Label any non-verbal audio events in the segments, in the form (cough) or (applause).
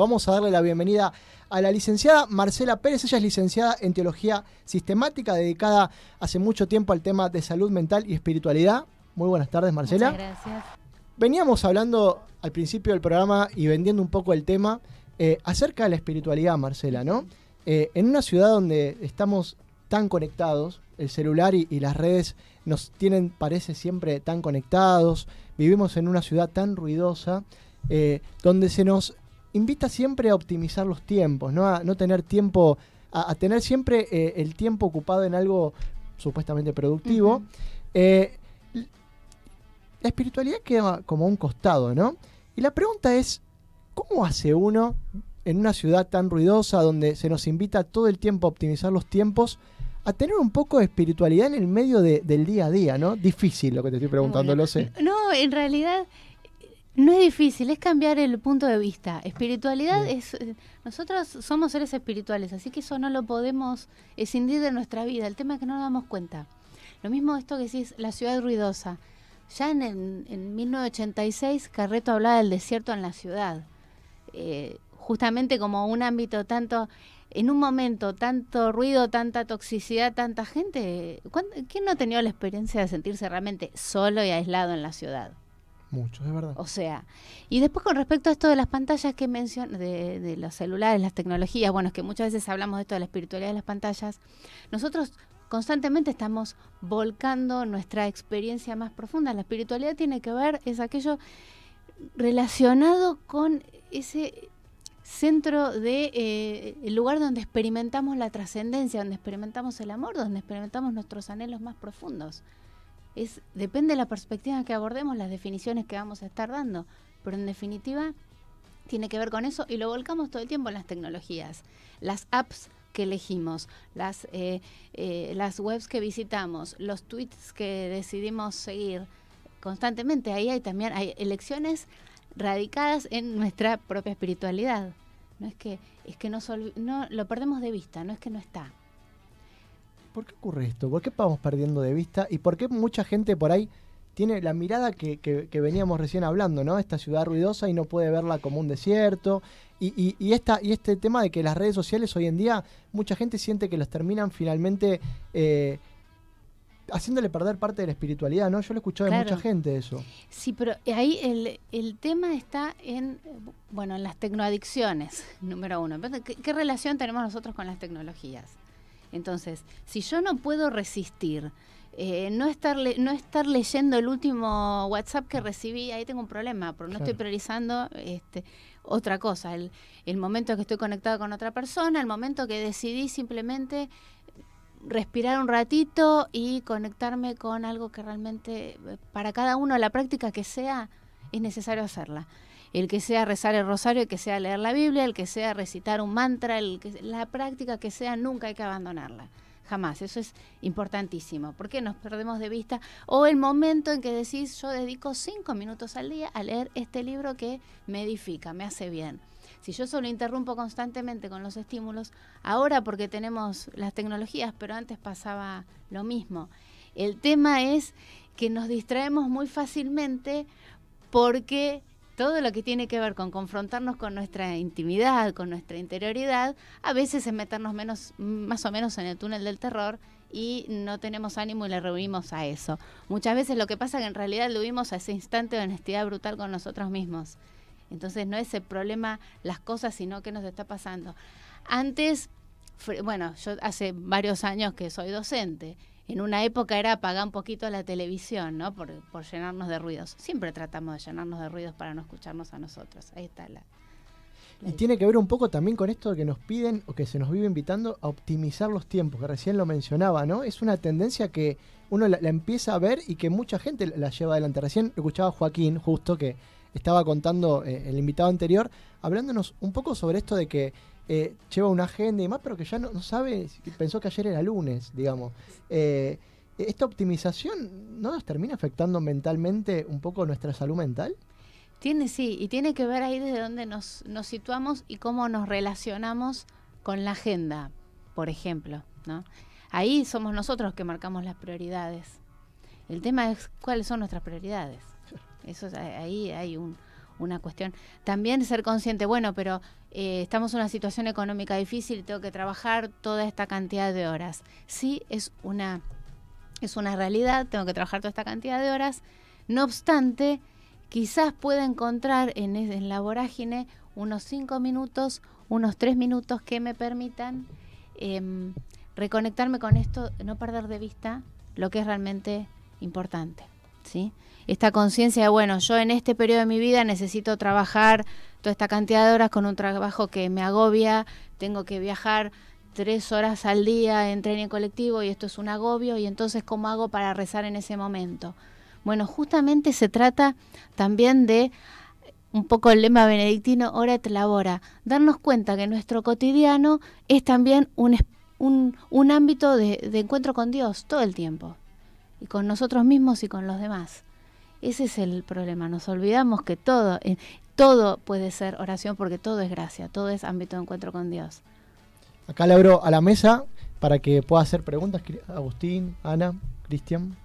Vamos a darle la bienvenida a la licenciada Marcela Pérez. Ella es licenciada en Teología Sistemática, dedicada hace mucho tiempo al tema de salud mental y espiritualidad. Muy buenas tardes, Marcela. Muchas gracias. Veníamos hablando al principio del programa y vendiendo un poco el tema eh, acerca de la espiritualidad, Marcela, ¿no? Eh, en una ciudad donde estamos tan conectados, el celular y, las redes nos tienen, parece, siempre tan conectados, vivimos en una ciudad tan ruidosa, eh, donde se nos invita siempre a optimizar los tiempos, ¿no? A no tener tiempo, a, tener siempre eh, el tiempo ocupado en algo supuestamente productivo. Eh, la espiritualidad queda como a un costado, ¿no? Y la pregunta es, ¿cómo hace uno en una ciudad tan ruidosa donde se nos invita todo el tiempo a optimizar los tiempos? a tener un poco de espiritualidad en el medio del día a día, ¿no? Difícil lo que te estoy preguntando, lo sé. No, en realidad no es difícil, es cambiar el punto de vista. Espiritualidad es... nosotros somos seres espirituales, así que eso no lo podemos escindir de nuestra vida. El tema es que no nos damos cuenta. Lo mismo esto que decís, la ciudad ruidosa. Ya en, 1986 Carreto hablaba del desierto en la ciudad. Eh, justamente como un ámbito tanto, en un momento, tanto ruido, tanta toxicidad, tanta gente. ¿Quién no ha tenido la experiencia de sentirse realmente solo y aislado en la ciudad? Muchos, es verdad. O sea, y después con respecto a esto de las pantallas que mencioné, de, los celulares, las tecnologías, bueno, es que muchas veces hablamos de esto de la espiritualidad de las pantallas, nosotros constantemente estamos volcando nuestra experiencia más profunda. La espiritualidad tiene que ver, es aquello relacionado con ese centro de eh, el lugar donde experimentamos la trascendencia, donde experimentamos el amor, donde experimentamos nuestros anhelos más profundos depende de la perspectiva que abordemos las definiciones que vamos a estar dando, pero en definitiva tiene que ver con eso y lo volcamos todo el tiempo en las tecnologías, las apps que elegimos, las, eh, eh, las webs que visitamos, los tweets que decidimos seguir constantemente. Ahí hay también hay elecciones radicadas en nuestra propia espiritualidad. No es que, es que no, lo perdemos de vista, no es que no está. ¿por qué ocurre esto? ¿Por qué vamos perdiendo de vista? ¿Y por qué mucha gente por ahí tiene la mirada que, veníamos recién hablando, ¿no? Esta ciudad ruidosa y no puede verla como un desierto. Y, y, y, esta, y este tema de que las redes sociales hoy en día, mucha gente siente que las terminan finalmente eh, haciéndole perder parte de la espiritualidad, ¿no? Yo lo he escuchado de mucha gente eso. Sí, pero ahí el, tema está en, bueno, en las tecnoadicciones, (laughs) número uno. ¿Qué relación tenemos nosotros con las tecnologías? Entonces, si yo no puedo resistir eh, no, estar leyendo el último WhatsApp que recibí, ahí tengo un problema, porque no estoy priorizando este, otra cosa. El, el momento que estoy conectado con otra persona, el momento que decidí simplemente respirar un ratito y conectarme con algo que realmente eh, para cada uno la práctica que sea es necesario hacerla el que sea rezar el rosario, el que sea leer la Biblia, el que sea recitar un mantra, la práctica que sea, nunca hay que abandonarla. Jamás, eso es importantísimo, porque nos perdemos de vista. O el momento en que decís, yo dedico cinco minutos al día a leer este libro que me edifica, me hace bien. Si yo solo interrumpo constantemente con los estímulos, ahora porque tenemos las tecnologías, pero antes pasaba lo mismo. El tema es que nos distraemos muy fácilmente porque todo lo que tiene que ver con confrontarnos con nuestra intimidad, con nuestra interioridad, a veces es meternos menos, más o menos en el túnel del terror y no tenemos ánimo y le reunimos a eso. Muchas veces lo que pasa es que en realidad vimos a ese instante de honestidad brutal con nosotros mismos. Entonces no es el problema las cosas, sino qué nos está pasando. Antes, bueno, yo hace varios años que soy docente en una época era apagar un poquito la televisión, ¿no? Por, llenarnos de ruidos. Siempre tratamos de llenarnos de ruidos para no escucharnos a nosotros. Ahí está la, y tiene que ver un poco también con esto que nos piden o que se nos vive invitando a optimizar los tiempos, que recién lo mencionaba, ¿no? Es una tendencia que uno la, empieza a ver y que mucha gente la lleva adelante. Recién escuchaba a Joaquín, justo, que estaba contando eh, el invitado anterior, hablándonos un poco sobre esto de que eh, lleva una agenda y más, pero que ya no, sabe, pensó que ayer era lunes, digamos. Eh, ¿Esta optimización no nos termina afectando mentalmente un poco nuestra salud mental? Tiene, sí, y tiene que ver ahí desde dónde nos, situamos y cómo nos relacionamos con la agenda, por ejemplo. ¿no? Ahí somos nosotros que marcamos las prioridades. El tema es cuáles son nuestras prioridades. Eso ahí hay un, una cuestión. También ser consciente, bueno, pero eh, estamos en una situación económica difícil, tengo que trabajar toda esta cantidad de horas. Sí, es una, es una realidad, tengo que trabajar toda esta cantidad de horas. No obstante, quizás pueda encontrar en, la vorágine unos cinco minutos, unos tres minutos que me permitan em, reconectarme con esto, no perder de vista lo que es realmente importante. ¿sí? Esta conciencia de, bueno, yo en este periodo de mi vida necesito trabajar toda esta cantidad de horas con un trabajo que me agobia, tengo que viajar tres horas al día en tren y colectivo y esto es un agobio y entonces cómo hago para rezar en ese momento. Bueno, justamente se trata también de un poco el lema benedictino, ora et labora, darnos cuenta que nuestro cotidiano es también un, un ámbito de encuentro con Dios todo el tiempo y con nosotros mismos y con los demás. Ese es el problema, nos olvidamos que todo, eh, todo puede ser oración porque todo es gracia, todo es ámbito de encuentro con Dios. Acá le abro a la mesa para que pueda hacer preguntas, Agustín, Ana, Cristian,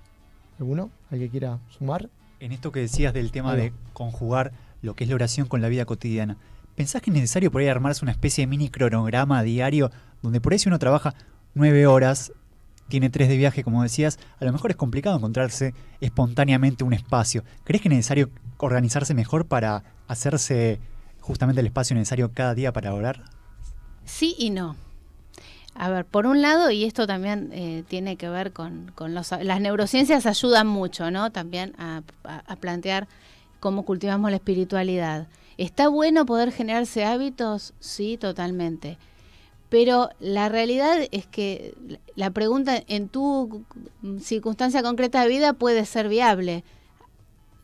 ¿alguno? ¿Alguien quiera sumar? En esto que decías del tema de conjugar lo que es la oración con la vida cotidiana, ¿pensás que es necesario por ahí armarse una especie de mini cronograma diario donde por ahí si uno trabaja nueve horas tiene tres de viaje, como decías, a lo mejor es complicado encontrarse espontáneamente un espacio. ¿Crees que es necesario organizarse mejor para hacerse justamente el espacio necesario cada día para orar? Sí y no. A ver, por un lado, y esto también eh, tiene que ver con, las neurociencias ayudan mucho, ¿no? También a plantear cómo cultivamos la espiritualidad. ¿Está bueno poder generarse hábitos? Sí, totalmente. Pero la realidad es que la pregunta en tu circunstancia concreta de vida puede ser viable,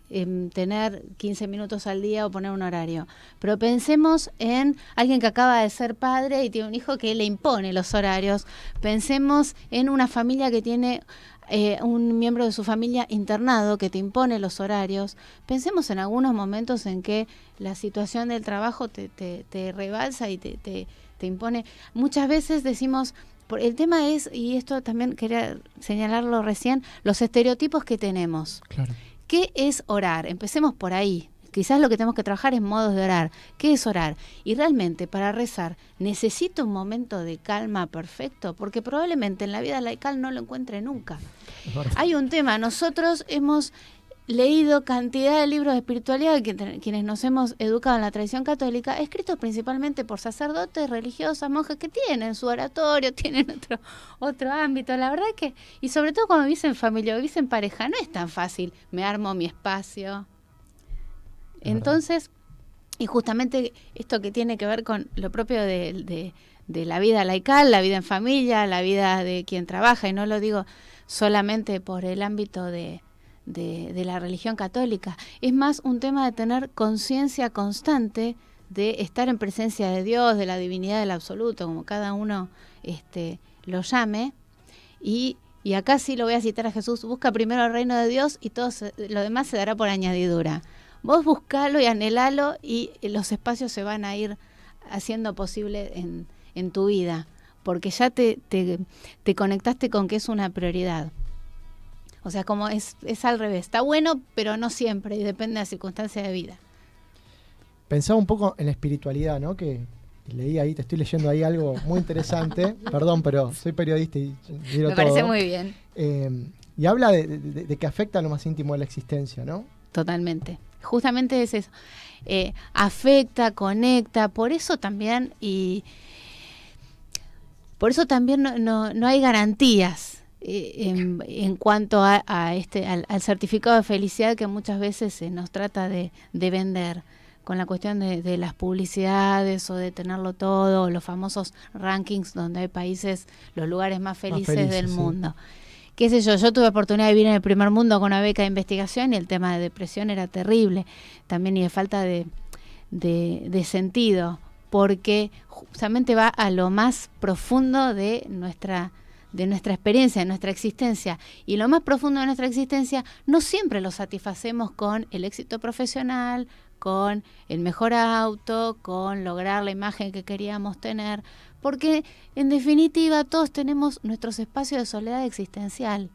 em, tener 15 minutos al día o poner un horario. Pero pensemos en alguien que acaba de ser padre y tiene un hijo que le impone los horarios. Pensemos en una familia que tiene eh, un miembro de su familia internado que te impone los horarios. Pensemos en algunos momentos en que la situación del trabajo te, te, rebalsa y te te impone. Muchas veces decimos, el tema es, y esto también quería señalarlo recién, los estereotipos que tenemos. Claro. ¿Qué es orar? Empecemos por ahí. Quizás lo que tenemos que trabajar es modos de orar. ¿Qué es orar? Y realmente para rezar necesito un momento de calma perfecto, porque probablemente en la vida laical no lo encuentre nunca. Hay un tema, nosotros hemos leído cantidad de libros de espiritualidad que quienes nos hemos educado en la tradición católica, escritos principalmente por sacerdotes, religiosas, monjes que tienen su oratorio, (laughs) tienen otro, otro ámbito. La verdad que, y sobre todo cuando vivís en familia o vivís en pareja, no es tan fácil. Me armo mi espacio. Entonces, y justamente esto que tiene que ver con lo propio de, de la vida laical, la vida en familia, la vida de quien trabaja, y no lo digo solamente por el ámbito de de, la religión católica. Es más un tema de tener conciencia constante de estar en presencia de Dios, de la divinidad del absoluto, como cada uno este, lo llame. Y, y, acá sí lo voy a citar a Jesús, busca primero el reino de Dios y todo lo demás se dará por añadidura. Vos buscalo y anhelalo y los espacios se van a ir haciendo posible en, en tu vida, porque ya te, te conectaste con que es una prioridad. O sea, como es, es al revés. Está bueno, pero no siempre, y depende de la circunstancia de vida. Pensaba un poco en la espiritualidad, ¿no? Que leí ahí, te estoy leyendo ahí algo muy interesante. (laughs) Perdón, pero soy periodista y Me parece muy bien. Eh, y habla de, que afecta lo más íntimo de la existencia, ¿no? Totalmente. Justamente es eso. Eh, afecta, conecta, por eso también y por eso también no hay garantías eh, en, cuanto a, este, al, certificado de felicidad que muchas veces se nos trata de, vender con la cuestión de, las publicidades o de tenerlo todo, los famosos rankings donde hay países, los lugares más felices, del mundo. Qué sé yo, yo tuve oportunidad de vivir en el primer mundo con una beca de investigación y el tema de depresión era terrible, también y de falta de sentido, porque justamente va a lo más profundo de nuestra de nuestra experiencia, de nuestra existencia y lo más profundo de nuestra existencia, no siempre lo satisfacemos con el éxito profesional, con el mejor auto, con lograr la imagen que queríamos tener, porque en definitiva todos tenemos nuestros espacios de soledad existencial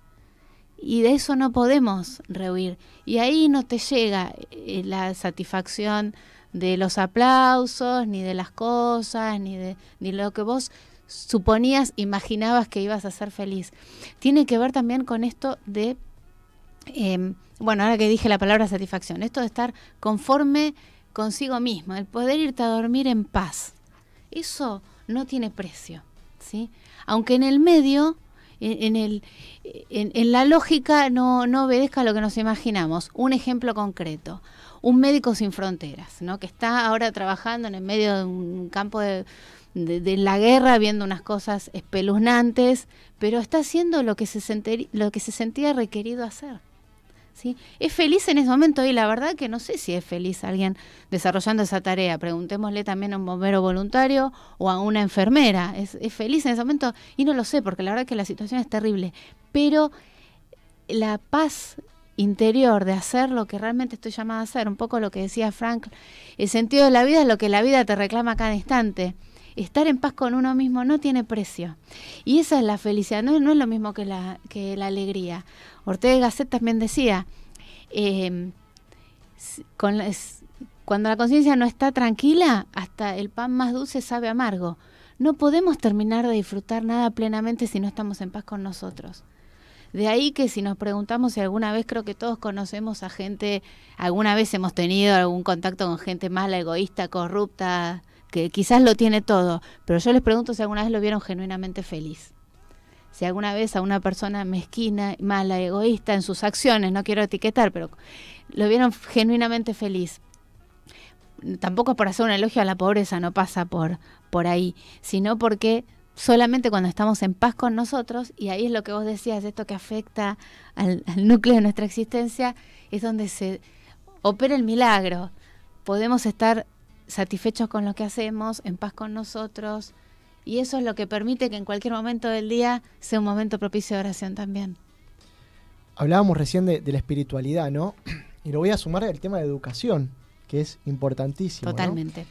y de eso no podemos rehuir. Y ahí no te llega eh, la satisfacción de los aplausos, ni de las cosas, ni de lo que vos suponías, imaginabas que ibas a ser feliz. Tiene que ver también con esto de, em, bueno, ahora que dije la palabra satisfacción, esto de estar conforme consigo mismo, el poder irte a dormir en paz. Eso no tiene precio, ¿sí? Aunque en el medio, en, el, en, la lógica no, no obedezca a lo que nos imaginamos. Un ejemplo concreto un médico sin fronteras, ¿no? que está ahora trabajando en el medio de un campo de, de, la guerra viendo unas cosas espeluznantes, pero está haciendo lo que se, lo que se sentía requerido hacer. ¿sí? Es feliz en ese momento y la verdad que no sé si es feliz alguien desarrollando esa tarea. Preguntémosle también a un bombero voluntario o a una enfermera. Es, es feliz en ese momento y no lo sé porque la verdad que la situación es terrible. Pero la paz interior, de hacer lo que realmente estoy llamada a hacer, un poco lo que decía Frank, el sentido de la vida es lo que la vida te reclama cada instante estar en paz con uno mismo no tiene precio. Y esa es la felicidad, no, no es lo mismo que la, que la alegría. Ortega Gasset también decía, eh, con, cuando la conciencia no está tranquila, hasta el pan más dulce sabe amargo. No podemos terminar de disfrutar nada plenamente si no estamos en paz con nosotros. De ahí que si nos preguntamos si alguna vez creo que todos conocemos a gente, alguna vez hemos tenido algún contacto con gente mala, egoísta, corrupta, que quizás lo tiene todo, pero yo les pregunto si alguna vez lo vieron genuinamente feliz. Si alguna vez a una persona mezquina, mala, egoísta en sus acciones, no quiero etiquetar, pero lo vieron genuinamente feliz. Tampoco es por hacer un elogio a la pobreza, no pasa por, por ahí, sino porque solamente cuando estamos en paz con nosotros, y ahí es lo que vos decías, esto que afecta al, núcleo de nuestra existencia, es donde se opera el milagro. Podemos estar satisfechos con lo que hacemos, en paz con nosotros. Y eso es lo que permite que en cualquier momento del día sea un momento propicio de oración también. Hablábamos recién de, la espiritualidad, ¿no? Y lo voy a sumar al tema de educación, que es importantísimo. Totalmente.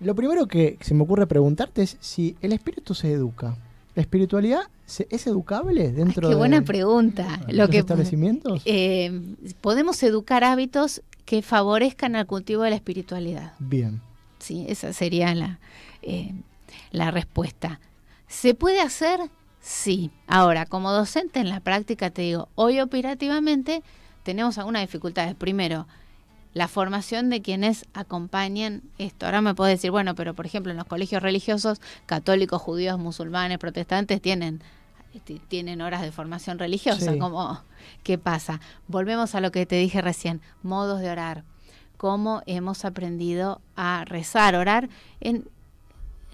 Lo primero que se me ocurre preguntarte es si el espíritu se educa. ¿La espiritualidad es educable dentro Ay, qué buena pregunta. los establecimientos? Eh, podemos educar hábitos que favorezcan al cultivo de la espiritualidad. Bien. Sí, esa sería la, eh, la respuesta. ¿Se puede hacer? Sí. Ahora, como docente en la práctica, te digo, hoy operativamente tenemos algunas dificultades. Primero, la formación de quienes acompañan esto. Ahora me puedes decir, bueno, pero por ejemplo en los colegios religiosos, católicos, judíos, musulmanes, protestantes, tienen este, tienen horas de formación religiosa, qué pasa. Volvemos a lo que te dije recién, modos de orar, cómo hemos aprendido a rezar, orar en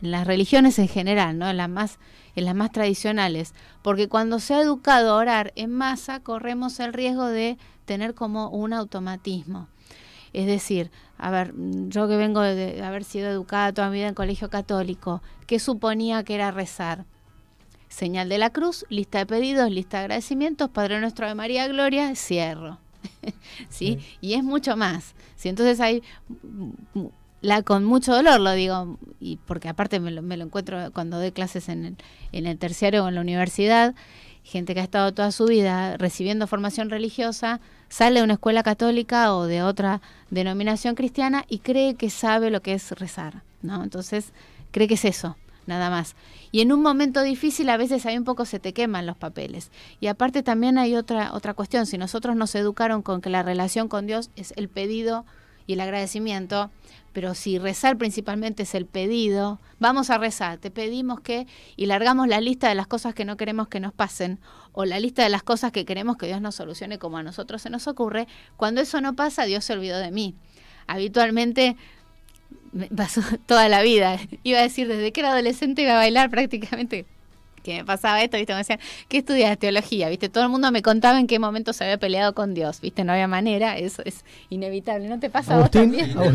las religiones en general, ¿no? En las más en las más tradicionales, porque cuando se ha educado a orar en masa corremos el riesgo de tener como un automatismo. Es decir, a ver, yo que vengo de haber sido educada toda mi vida en colegio católico, ¿qué suponía que era rezar? señal de la cruz, lista de pedidos, lista de agradecimientos, Padre Nuestro de María Gloria, cierro. (laughs) ¿Sí? Y es mucho más. ¿sí? Entonces hay mm, mm, la con mucho dolor, lo digo, y porque aparte me lo, encuentro cuando doy clases en el, en el terciario o en la universidad, gente que ha estado toda su vida recibiendo formación religiosa, sale de una escuela católica o de otra denominación cristiana y cree que sabe lo que es rezar, ¿no? Entonces, cree que es eso nada más. Y en un momento difícil a veces hay un poco se te queman los papeles. Y aparte también hay otra, otra cuestión, si nosotros nos educaron con que la relación con Dios es el pedido y el agradecimiento, pero si rezar principalmente es el pedido, vamos a rezar, te pedimos que y largamos la lista de las cosas que no queremos que nos pasen o la lista de las cosas que queremos que Dios nos solucione como a nosotros se nos ocurre, cuando eso no pasa, Dios se olvidó de mí. Habitualmente me pasó (laughs) toda la vida. Iba a decir, desde que era adolescente iba a bailar prácticamente. Que me pasaba esto, ¿viste? Me decían, ¿qué estudias? Teología, ¿viste? Todo el mundo me contaba en qué momento se había peleado con Dios, ¿viste? No había manera, eso es inevitable. ¿No te pasa a vos también? (laughs) Todo el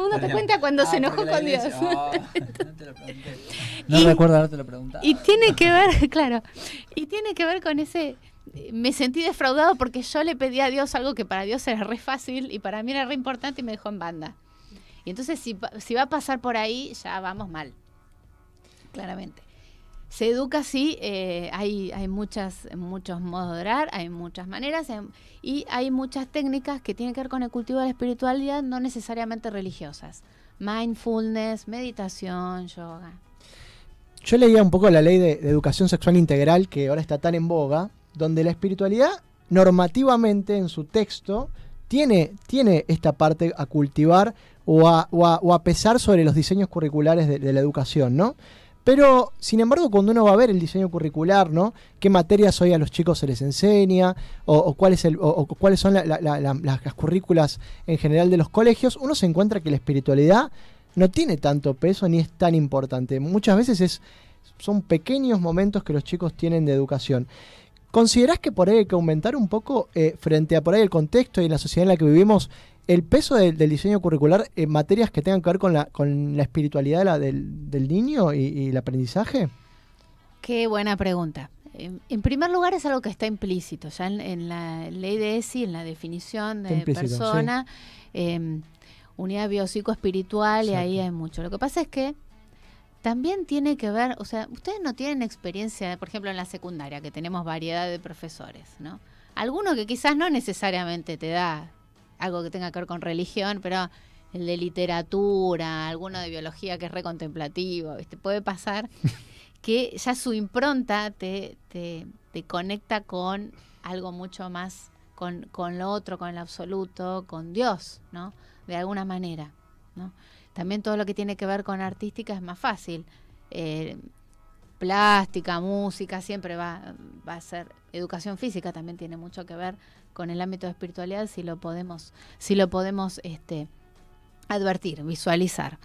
mundo te cuenta cuando se ah, enojó con Dios. (laughs) Ah, no te lo pregunté. No y, recuerdo haberte Y tiene que ver, claro, y tiene que ver con ese me sentí defraudado porque yo le pedí a Dios algo que para Dios era re fácil y para mí era re importante y me dejó en banda. Y entonces si, va a pasar por ahí, ya vamos mal, claramente. Se educa, sí, eh, hay, hay muchas, muchos modos de orar, hay muchas maneras em, y hay muchas técnicas que tienen que ver con el cultivo de la espiritualidad, no necesariamente religiosas. Mindfulness, meditación, yoga. Yo leía un poco la ley de, educación sexual integral que ahora está tan en boga, donde la espiritualidad normativamente en su texto tiene, tiene esta parte a cultivar, o a, pesar sobre los diseños curriculares de, la educación, ¿no? Pero, sin embargo, cuando uno va a ver el diseño curricular, ¿no? ¿Qué materias hoy a los chicos se les enseña? ¿O, cuál es el, o, cuáles son las currículas en general de los colegios? Uno se encuentra que la espiritualidad no tiene tanto peso ni es tan importante. Muchas veces es, son pequeños momentos que los chicos tienen de educación. ¿Considerás que por ahí hay que aumentar un poco, eh, frente a por ahí el contexto y la sociedad en la que vivimos, el peso del diseño curricular en materias que tengan que ver con la, con la espiritualidad del, niño y, el aprendizaje? Qué buena pregunta. En, primer lugar es algo que está implícito, ya en, la ley de ESI, en la definición de persona, em, unidad eh, espiritual y ahí hay mucho. Lo que pasa es que también tiene que ver, o sea, ustedes no tienen experiencia, por ejemplo, en la secundaria, que tenemos variedad de profesores, ¿no? Alguno que quizás no necesariamente te da algo que tenga que ver con religión, pero el de literatura, alguno de biología que es recontemplativo, ¿viste? puede pasar (laughs) que ya su impronta te, te, conecta con algo mucho más, con, con, lo otro, con el absoluto, con Dios, ¿no? De alguna manera, ¿no? también todo lo que tiene que ver con artística es más fácil. Eh, plástica, música, siempre va, a ser. Educación física también tiene mucho que ver con el ámbito de espiritualidad si lo podemos, si lo podemos este, advertir, visualizar.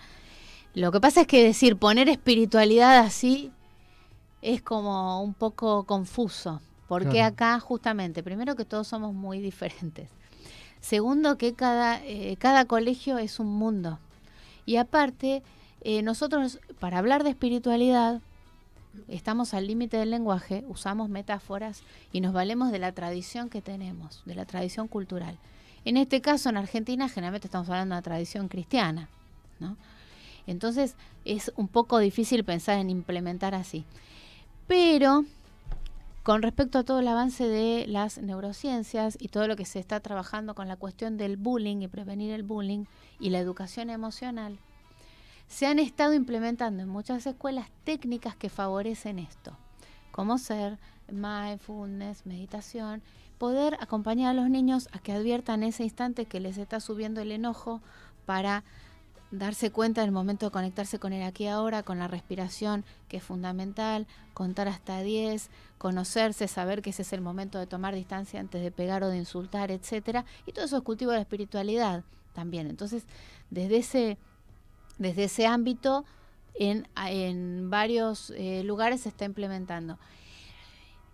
Lo que pasa es que decir poner espiritualidad así es como un poco confuso, porque acá justamente, primero que todos somos muy diferentes. Segundo que cada, eh, cada colegio es un mundo. Y aparte, eh, nosotros para hablar de espiritualidad, estamos al límite del lenguaje, usamos metáforas y nos valemos de la tradición que tenemos, de la tradición cultural. En este caso, en Argentina, generalmente estamos hablando de una tradición cristiana, Entonces, es un poco difícil pensar en implementar así. Pero con respecto a todo el avance de las neurociencias y todo lo que se está trabajando con la cuestión del bullying y prevenir el bullying y la educación emocional, se han estado implementando en muchas escuelas técnicas que favorecen esto, como ser mindfulness, meditación, poder acompañar a los niños a que adviertan ese instante que les está subiendo el enojo para darse cuenta en el momento de conectarse con el aquí ahora, con la respiración, que es fundamental, contar hasta 10, conocerse, saber que ese es el momento de tomar distancia antes de pegar o de insultar, etcétera, y todo eso es cultivo de la espiritualidad también. Entonces, desde ese, ámbito, en, en varios eh, lugares se está implementando.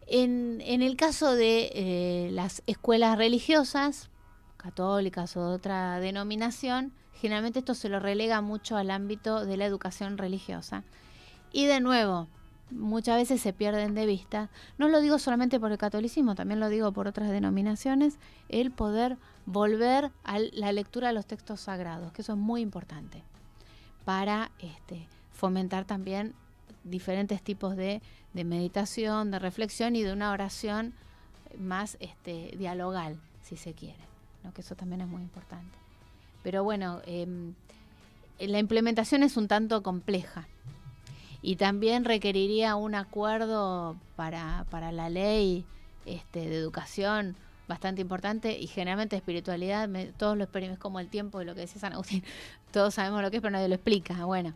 En, el caso de eh, las escuelas religiosas, católicas o de otra denominación, Generalmente esto se lo relega mucho al ámbito de la educación religiosa. Y de nuevo, muchas veces se pierden de vista, no lo digo solamente por el catolicismo, también lo digo por otras denominaciones, el poder volver a la lectura de los textos sagrados, que eso es muy importante para este, fomentar también diferentes tipos de, meditación, de reflexión y de una oración más este, dialogal, si se quiere, que eso también es muy importante. Pero bueno, em, la implementación es un tanto compleja y también requeriría un acuerdo para, la ley este, de educación bastante importante y generalmente espiritualidad, todos lo es como el tiempo de lo que decía San Agustín, (laughs) todos sabemos lo que es, pero nadie lo explica. Bueno,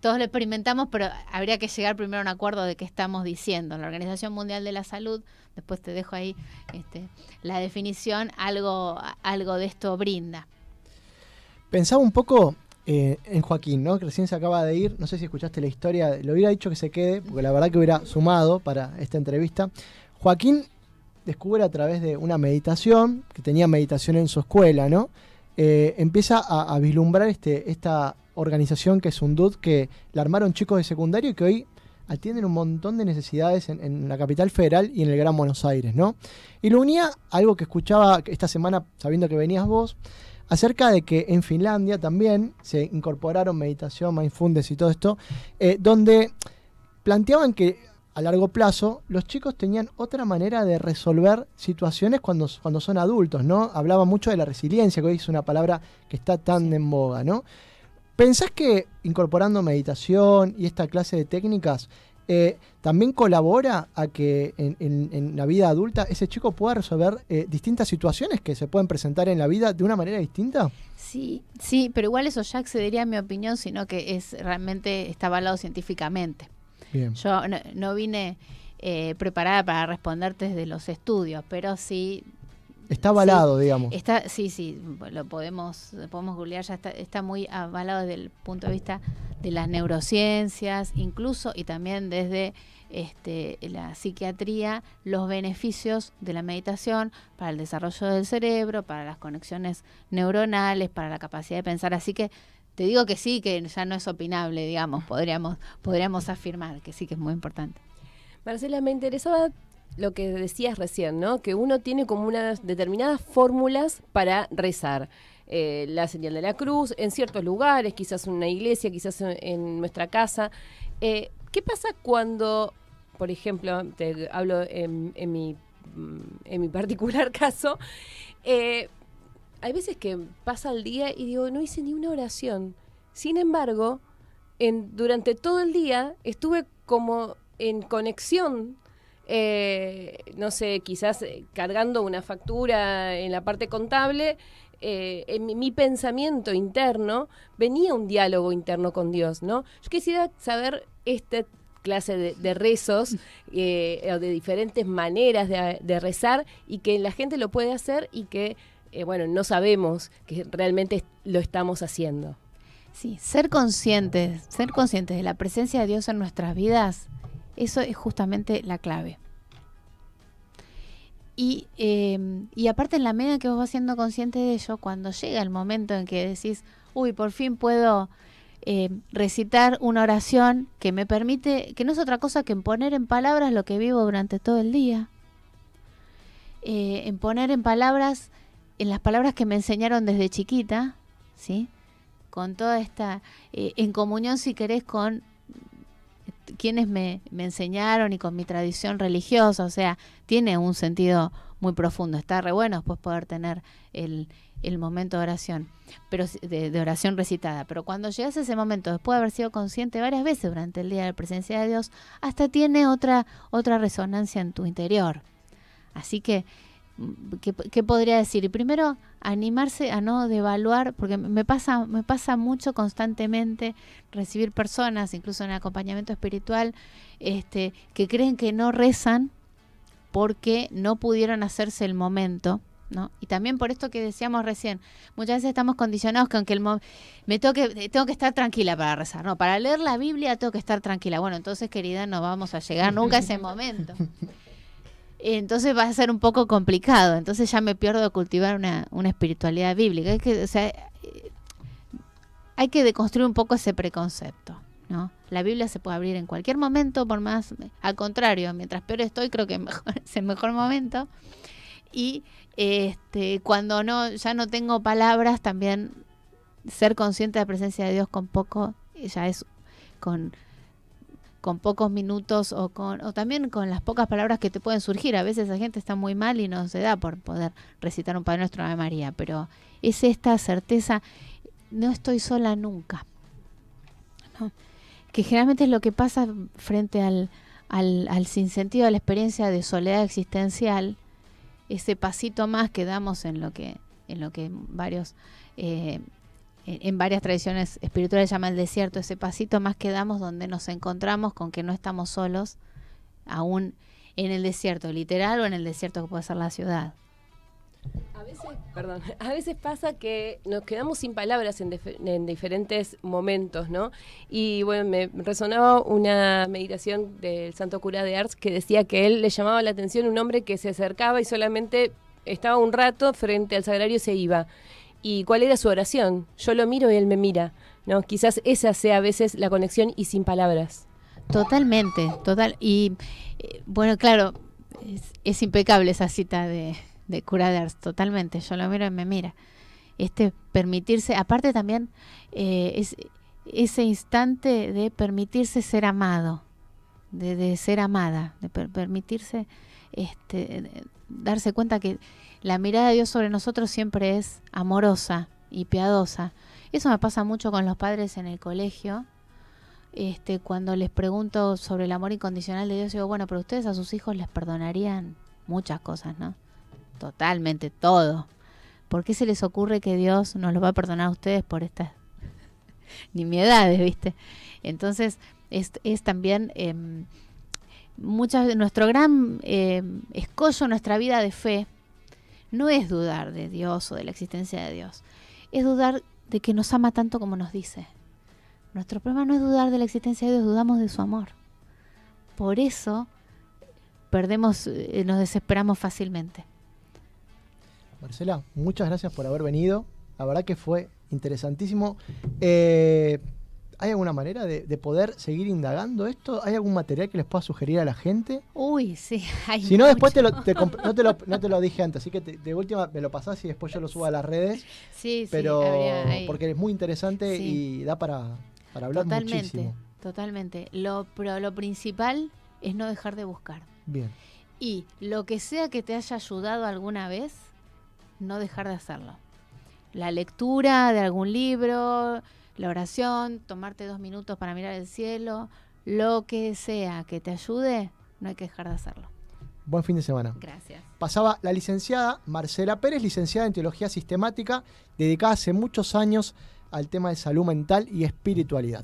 todos lo experimentamos, pero habría que llegar primero a un acuerdo de qué estamos diciendo. La Organización Mundial de la Salud, después te dejo ahí este, la definición, algo, algo de esto brinda. Pensaba un poco eh, en Joaquín, ¿no? Que recién se acaba de ir. No sé si escuchaste la historia. Lo hubiera dicho que se quede, porque la verdad que hubiera sumado para esta entrevista. Joaquín descubre a través de una meditación, que tenía meditación en su escuela, ¿no? Eh, empieza a, vislumbrar este, esta organización que es un DUD que la armaron chicos de secundario y que hoy atienden un montón de necesidades en, la capital federal y en el Gran Buenos Aires, ¿no? Y lo unía algo que escuchaba esta semana, sabiendo que venías vos, acerca de que en Finlandia también se incorporaron meditación, mindfulness y todo esto, eh, donde planteaban que a largo plazo los chicos tenían otra manera de resolver situaciones cuando, cuando son adultos, ¿no? Hablaba mucho de la resiliencia, que hoy es una palabra que está tan en boga, ¿no? ¿Pensás que incorporando meditación y esta clase de técnicas eh, también colabora a que en, la vida adulta ese chico pueda resolver eh, distintas situaciones que se pueden presentar en la vida de una manera distinta? Sí, sí, pero igual eso ya accedería a mi opinión, sino que es realmente está avalado científicamente. Yo no, vine eh, preparada para responderte desde los estudios, pero sí Está avalado, digamos. Está, sí, sí, lo podemos, podemos googlear, ya está, está muy avalado desde el punto de vista de las neurociencias, incluso y también desde este, la psiquiatría, los beneficios de la meditación para el desarrollo del cerebro, para las conexiones neuronales, para la capacidad de pensar. Así que te digo que sí, que ya no es opinable, digamos, podríamos, podríamos afirmar que sí que es muy importante. Marcela, me interesaba lo que decías recién, ¿no? Que uno tiene como unas determinadas fórmulas para rezar. Eh, la señal de la cruz, en ciertos lugares, quizás en una iglesia, quizás en, nuestra casa. Eh, ¿Qué pasa cuando, por ejemplo, te hablo en, mm, mi, particular (laughs) caso, eh, hay veces que pasa el día y digo, no hice ni una oración. Sin embargo, durante todo el día estuve como en conexión no sé, quizás cargando una factura en la parte contable eh, en mi, pensamiento interno venía un diálogo interno con Dios, ¿no? Yo quisiera saber esta clase de, rezos (laughs) eh, o de diferentes maneras de, rezar y que la gente lo puede hacer y que, eh, bueno, no sabemos que realmente lo estamos haciendo. Sí, ser conscientes, ser conscientes de la presencia de Dios en nuestras vidas, eso es justamente la clave. Em, y, aparte, en la medida que vos vas siendo consciente de ello, cuando llega el momento en que decís, uy, por fin puedo eh, recitar una oración que me permite, que no es otra cosa que en poner en palabras lo que vivo durante todo el día, eh, en poner en palabras, en las palabras que me enseñaron desde chiquita, ¿sí? Con toda esta, eh, en comunión si querés con quienes me, me enseñaron y con mi tradición religiosa, o sea, tiene un sentido muy profundo. Está re bueno después poder tener el, el momento de oración, pero de, oración recitada. Pero cuando llegas a ese momento, después de haber sido consciente varias veces durante el día de la presencia de Dios, hasta tiene otra, otra resonancia en tu interior. Así que ¿Qué, podría decir? Y primero, animarse a no devaluar, porque me pasa, me pasa mucho constantemente recibir personas, incluso en acompañamiento espiritual, este, que creen que no rezan porque no pudieron hacerse el momento. ¿No? Y también por esto que decíamos recién, muchas veces estamos condicionados con que el me tengo que, eh, tengo que estar tranquila para rezar, no, para leer la Biblia tengo que estar tranquila. Bueno, entonces querida, no vamos a llegar nunca a ese momento. (laughs) entonces va a ser un poco complicado. Entonces ya me pierdo cultivar una, una espiritualidad bíblica. Es que, sea, eh, hay que deconstruir un poco ese preconcepto. ¿no? La Biblia se puede abrir en cualquier momento, por más, al contrario, mientras peor estoy, creo que (laughs) es el mejor momento. Y este, cuando no, ya no tengo palabras, también ser consciente de la presencia de Dios con poco, ya es con con pocos minutos o, con, o también con las pocas palabras que te pueden surgir. A veces la gente está muy mal y no se da por poder recitar un Padre Nuestro Ave María, pero es esta certeza, no estoy sola nunca. Que generalmente es lo que pasa frente al, sinsentido de la experiencia de soledad existencial, ese pasito más que damos en lo que, en lo que varios... Eh, en varias tradiciones espirituales llama el desierto, ese pasito más que damos donde nos encontramos con que no estamos solos, aún en el desierto literal o en el desierto que puede ser la ciudad. A veces, (laughs) pasa que nos quedamos sin palabras en, diferentes momentos, ¿no? Y bueno, me resonaba una meditación del santo cura de Ars que decía que él le llamaba la atención un hombre que se acercaba y solamente estaba un rato frente al sagrario y se iba y cuál era su oración. Yo lo miro y él me mira. ¿no? Quizás esa sea a veces la conexión y sin palabras. Totalmente, total. Y eh, bueno, claro, es, impecable esa cita de, de Curaders, totalmente. Yo lo miro y me mira. Este permitirse, aparte también eh, es ese instante de permitirse ser amado, de, ser amada, de permitirse este, darse cuenta que la mirada de Dios sobre nosotros siempre es amorosa y piadosa. Eso me pasa mucho con los padres en el colegio. Este, cuando les pregunto sobre el amor incondicional de Dios, digo, bueno, pero ustedes a sus hijos les perdonarían muchas cosas, ¿no? Totalmente todo. ¿Por qué se les ocurre que Dios nos los va a perdonar a ustedes por estas (laughs) nimiedades, viste? Entonces, es, también em, nuestro gran escozo eh, escollo en nuestra vida de fe no es dudar de Dios o de la existencia de Dios, es dudar de que nos ama tanto como nos dice. Nuestro problema no es dudar de la existencia de Dios, dudamos de su amor. Por eso perdemos, eh, nos desesperamos fácilmente. Marcela, muchas gracias por haber venido. La verdad que fue interesantísimo. Eh, ¿Hay alguna manera de, poder seguir indagando esto? ¿Hay algún material que les pueda sugerir a la gente? Uy, sí, (laughs) hay Si no, después te lo, (laughs) no, te lo, dije antes, así que de última me lo pasás y después yo lo subo a las redes. Sí, pero sí. Pero, porque es muy interesante y da para, para hablar totalmente, muchísimo. Totalmente, lo, pero lo principal es no dejar de buscar. Bien. Y lo que sea que te haya ayudado alguna vez, no dejar de hacerlo. La lectura de algún libro, la oración, tomarte dos minutos para mirar el cielo, lo que sea que te ayude, no hay que dejar de hacerlo. Buen fin de semana. Gracias. Pasaba la licenciada Marcela Pérez, licenciada en Teología Sistemática, dedicada hace muchos años al tema de salud mental y espiritualidad.